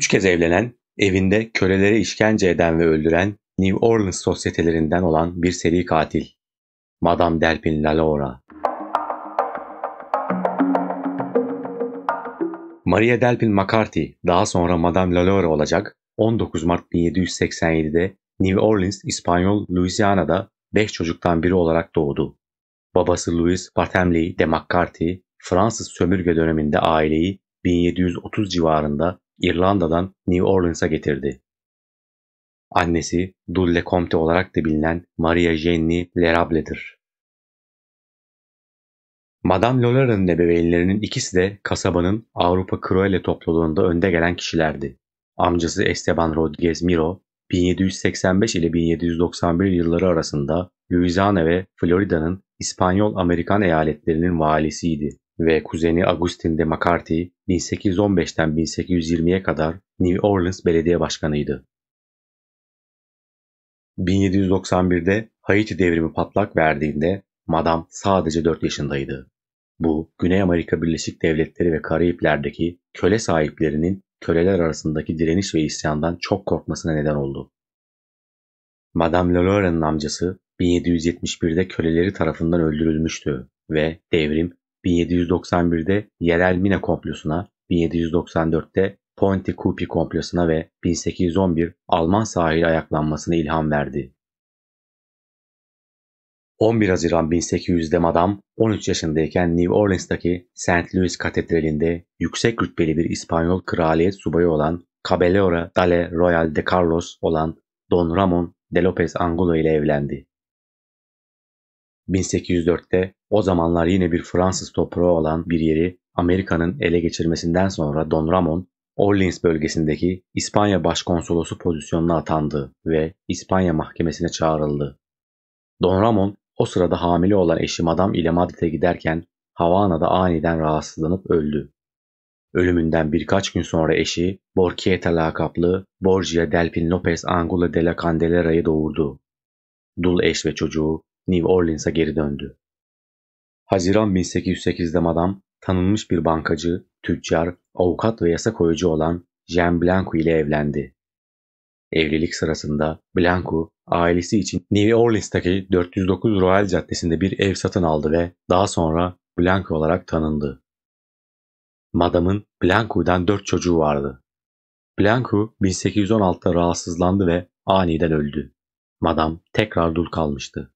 üç kez evlenen, evinde kölelere işkence eden ve öldüren New Orleans sosyetelerinden olan bir seri katil. Madame Delpin Lalora. Maria Delpin McCarthy, daha sonra Madame Lalora olacak, 19 Mart 1787'de New Orleans, İspanyol Louisiana'da 5 çocuktan biri olarak doğdu. Babası Louis Barthélemy de McCarthy, Fransız sömürge döneminde aileyi 1730 civarında İrlanda'dan New Orleans'a getirdi. Annesi Dulle Comte olarak da bilinen Maria Jenny Lerable'dir. Madame Lolara'nın ebeveynlerinin ikisi de kasabanın Avrupa Kroele topluluğunda önde gelen kişilerdi. Amcası Esteban Rodriguez Miro, 1785 ile 1791 yılları arasında Louisiana ve Florida'nın İspanyol-Amerikan eyaletlerinin valisiydi ve kuzeni Agustin de McCarthy 1815'ten 1820'ye kadar New Orleans Belediye Başkanıydı. 1791'de Haiti devrimi patlak verdiğinde Madame sadece 4 yaşındaydı. Bu, Güney Amerika Birleşik Devletleri ve Karayipler'deki köle sahiplerinin köleler arasındaki direniş ve isyandan çok korkmasına neden oldu. Madame Lalauren'in amcası 1771'de köleleri tarafından öldürülmüştü ve devrim 1791'de yerel mine komplosuna, 1794'te Ponte Kupi komplosuna ve 1811 Alman sahili ayaklanmasına ilham verdi. 11 Haziran 1800'de Madam 13 yaşındayken New Orleans'taki St. Louis Katedrali'nde yüksek rütbeli bir İspanyol kraliyet subayı olan Caballero Dale Royal de Carlos olan Don Ramon de Lopez Angulo ile evlendi. 1804'te o zamanlar yine bir Fransız toprağı olan bir yeri Amerika'nın ele geçirmesinden sonra Don Ramon, Orleans bölgesindeki İspanya Başkonsolosu pozisyonuna atandı ve İspanya mahkemesine çağrıldı. Don Ramon o sırada hamile olan eşi Madame ile Madrid'e giderken Havana'da aniden rahatsızlanıp öldü. Ölümünden birkaç gün sonra eşi Borchieta lakaplı Borgia Delpin Lopez Angula de la Candelara'yı doğurdu. Dul eş ve çocuğu New Orleans'a geri döndü. Haziran 1808'de madam tanınmış bir bankacı, tüccar, avukat ve yasa koyucu olan Jean Blanco ile evlendi. Evlilik sırasında Blanco ailesi için New Orleans'taki 409 Royal Caddesi'nde bir ev satın aldı ve daha sonra Blanco olarak tanındı. Madam'ın Blanco'dan 4 çocuğu vardı. Blanco 1816'da rahatsızlandı ve aniden öldü. Madam tekrar dul kalmıştı.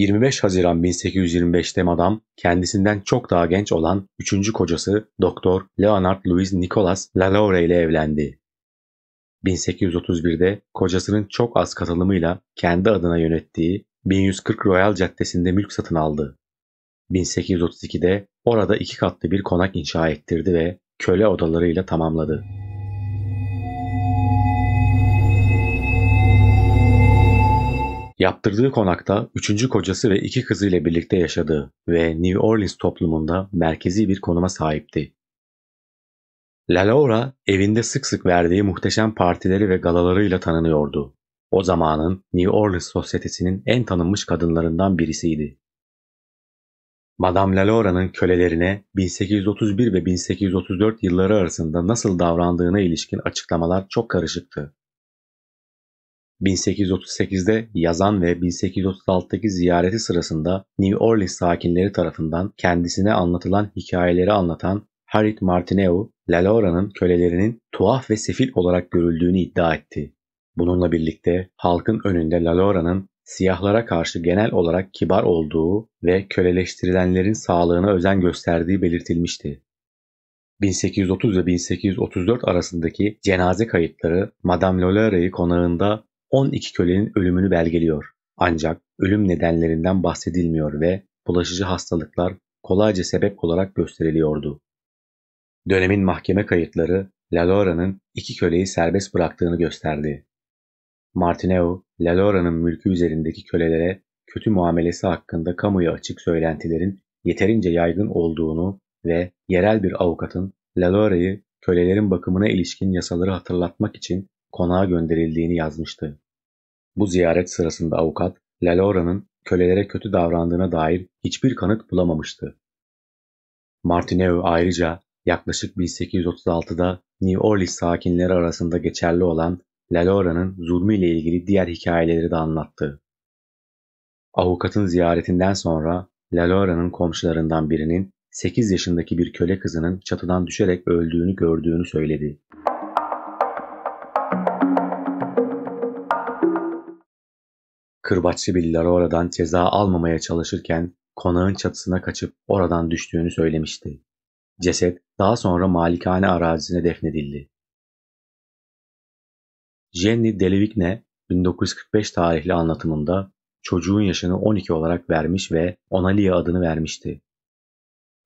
25 Haziran 1825'te madam kendisinden çok daha genç olan 3. kocası Doktor Leonard Louis Nicolas Lalaure ile evlendi. 1831'de kocasının çok az katılımıyla kendi adına yönettiği 1140 Royal Caddesi'nde mülk satın aldı. 1832'de orada iki katlı bir konak inşa ettirdi ve köle odalarıyla tamamladı. Yaptırdığı konakta üçüncü kocası ve iki kızıyla birlikte yaşadığı ve New Orleans toplumunda merkezi bir konuma sahipti. La Laura evinde sık sık verdiği muhteşem partileri ve galalarıyla tanınıyordu. O zamanın New Orleans sosyetesinin en tanınmış kadınlarından birisiydi. Madame Lalaura'nın kölelerine 1831 ve 1834 yılları arasında nasıl davrandığına ilişkin açıklamalar çok karışıktı. 1838'de yazan ve 1836'daki ziyareti sırasında New Orleans sakinleri tarafından kendisine anlatılan hikayeleri anlatan Harriet Martineau, Lalora'nın kölelerinin tuhaf ve sefil olarak görüldüğünü iddia etti. Bununla birlikte halkın önünde Lalora'nın siyahlara karşı genel olarak kibar olduğu ve köleleştirilenlerin sağlığına özen gösterdiği belirtilmişti. 1830 ve 1834 arasındaki cenaze kayıtları Madame Lolare'yi konağında 12 kölenin ölümünü belgeliyor. Ancak ölüm nedenlerinden bahsedilmiyor ve bulaşıcı hastalıklar kolayca sebep olarak gösteriliyordu. Dönemin mahkeme kayıtları Lalora'nın iki köleyi serbest bıraktığını gösterdi. Martineau, Lalora'nın mülkü üzerindeki kölelere kötü muamelesi hakkında kamuya açık söylentilerin yeterince yaygın olduğunu ve yerel bir avukatın Lalora'yı kölelerin bakımına ilişkin yasaları hatırlatmak için konağa gönderildiğini yazmıştı. Bu ziyaret sırasında avukat, Lalora'nın kölelere kötü davrandığına dair hiçbir kanıt bulamamıştı. Martineau ayrıca yaklaşık 1836'da New Orleans sakinleri arasında geçerli olan Lalora'nın ile ilgili diğer hikayeleri de anlattı. Avukatın ziyaretinden sonra Lalora'nın komşularından birinin 8 yaşındaki bir köle kızının çatıdan düşerek öldüğünü gördüğünü söyledi. Kırbaç Sibilliler oradan ceza almamaya çalışırken konağın çatısına kaçıp oradan düştüğünü söylemişti. Ceset daha sonra malikane arazisine defnedildi. Jenny Delivigne 1945 tarihli anlatımında çocuğun yaşını 12 olarak vermiş ve Onalia adını vermişti.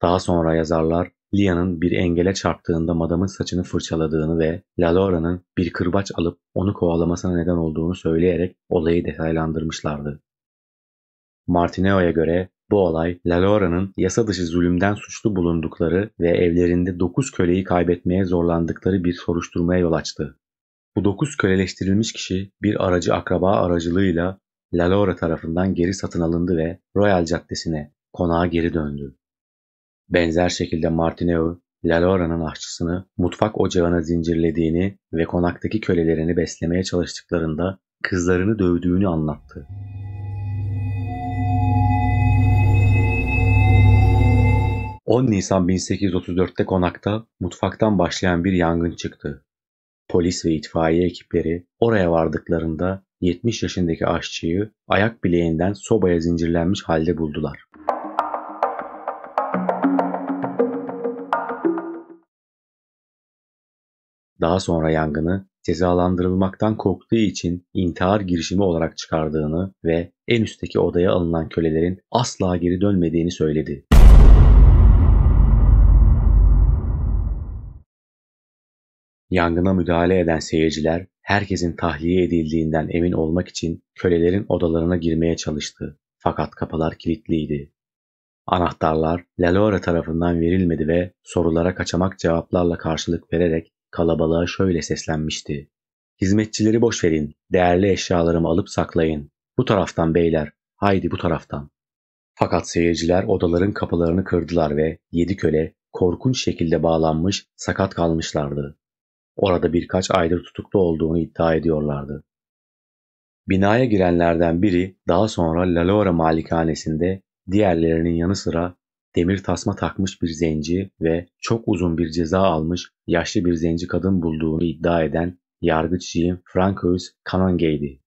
Daha sonra yazarlar Lia'nın bir engele çarptığında madamın saçını fırçaladığını ve Lalora'nın bir kırbaç alıp onu kovalamasına neden olduğunu söyleyerek olayı detaylandırmışlardı. Martineo'ya göre bu olay Lalora'nın yasa dışı zulümden suçlu bulundukları ve evlerinde 9 köleyi kaybetmeye zorlandıkları bir soruşturmaya yol açtı. Bu 9 köleleştirilmiş kişi bir aracı akraba aracılığıyla Lalora tarafından geri satın alındı ve Royal Caddesi'ne, konağa geri döndü. Benzer şekilde Martineau, Lalora'nın aşçısını mutfak ocağına zincirlediğini ve konaktaki kölelerini beslemeye çalıştıklarında kızlarını dövdüğünü anlattı. ...10 Nisan 1834'te konakta mutfaktan başlayan bir yangın çıktı. Polis ve itfaiye ekipleri oraya vardıklarında 70 yaşındaki aşçıyı ayak bileğinden sobaya zincirlenmiş halde buldular. daha sonra yangını cezalandırılmaktan korktuğu için intihar girişimi olarak çıkardığını ve en üstteki odaya alınan kölelerin asla geri dönmediğini söyledi. Yangına müdahale eden seyirciler herkesin tahliye edildiğinden emin olmak için kölelerin odalarına girmeye çalıştı. Fakat kapılar kilitliydi. Anahtarlar Lalora tarafından verilmedi ve sorulara kaçamak cevaplarla karşılık vererek Kalabalığa şöyle seslenmişti. Hizmetçileri boş verin, değerli eşyalarımı alıp saklayın. Bu taraftan beyler, haydi bu taraftan. Fakat seyirciler odaların kapılarını kırdılar ve yedi köle korkunç şekilde bağlanmış, sakat kalmışlardı. Orada birkaç aydır tutuklu olduğunu iddia ediyorlardı. Binaya girenlerden biri daha sonra Lalora malikanesinde diğerlerinin yanı sıra demir tasma takmış bir zenci ve çok uzun bir ceza almış yaşlı bir zenci kadın bulduğunu iddia eden yargıç Jim Francois Canongay'di.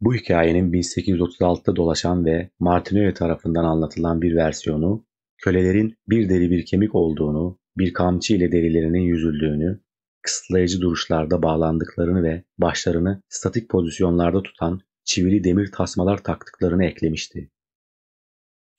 Bu hikayenin 1836'da dolaşan ve Martinelli tarafından anlatılan bir versiyonu, kölelerin bir deri bir kemik olduğunu, bir kamçı ile derilerinin yüzüldüğünü, kısıtlayıcı duruşlarda bağlandıklarını ve başlarını statik pozisyonlarda tutan çivili demir tasmalar taktıklarını eklemişti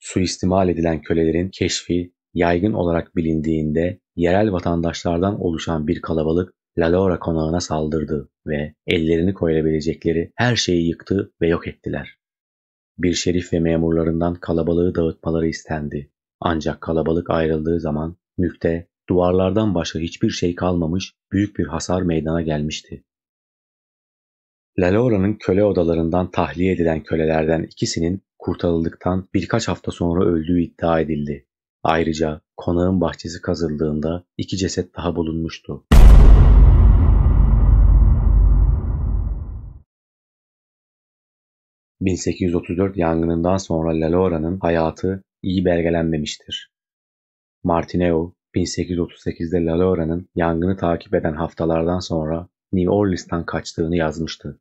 suistimal edilen kölelerin keşfi yaygın olarak bilindiğinde yerel vatandaşlardan oluşan bir kalabalık Lalora konağına saldırdı ve ellerini koyabilecekleri her şeyi yıktı ve yok ettiler. Bir şerif ve memurlarından kalabalığı dağıtmaları istendi. Ancak kalabalık ayrıldığı zaman mülkte duvarlardan başka hiçbir şey kalmamış büyük bir hasar meydana gelmişti. Lalora'nın köle odalarından tahliye edilen kölelerden ikisinin kurtarıldıktan birkaç hafta sonra öldüğü iddia edildi. Ayrıca konağın bahçesi kazıldığında iki ceset daha bulunmuştu. ...1834 yangınından sonra Lalora'nın hayatı iyi belgelenmemiştir. Martineau, 1838'de Lalora'nın yangını takip eden haftalardan sonra New Orleans'tan kaçtığını yazmıştı.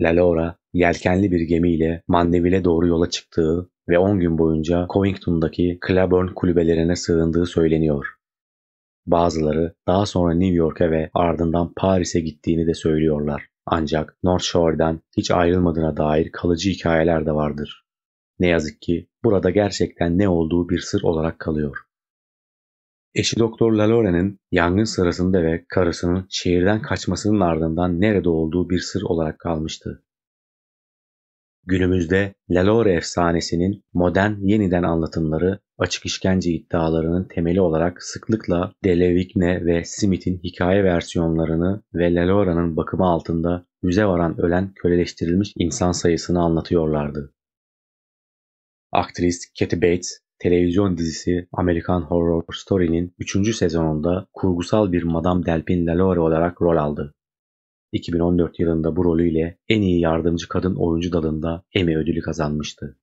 Lalora yelkenli bir gemiyle Mandeville'e doğru yola çıktığı ve 10 gün boyunca Covington'daki Claiborne kulübelerine sığındığı söyleniyor. Bazıları daha sonra New York'a ve ardından Paris'e gittiğini de söylüyorlar. Ancak North Shore'dan hiç ayrılmadığına dair kalıcı hikayeler de vardır. Ne yazık ki burada gerçekten ne olduğu bir sır olarak kalıyor. Eşi Doktor Lalore'nin yangın sırasında ve karısının şehirden kaçmasının ardından nerede olduğu bir sır olarak kalmıştı. Günümüzde Lalore efsanesinin modern yeniden anlatımları açık işkence iddialarının temeli olarak sıklıkla Delevingne ve Smith'in hikaye versiyonlarını ve Lalora'nın bakımı altında yüze varan ölen köleleştirilmiş insan sayısını anlatıyorlardı. Aktrist Kathy Bates televizyon dizisi American Horror Story'nin 3. sezonunda kurgusal bir Madame Delphine Lalaurie olarak rol aldı. 2014 yılında bu rolüyle en iyi yardımcı kadın oyuncu dalında Emmy ödülü kazanmıştı.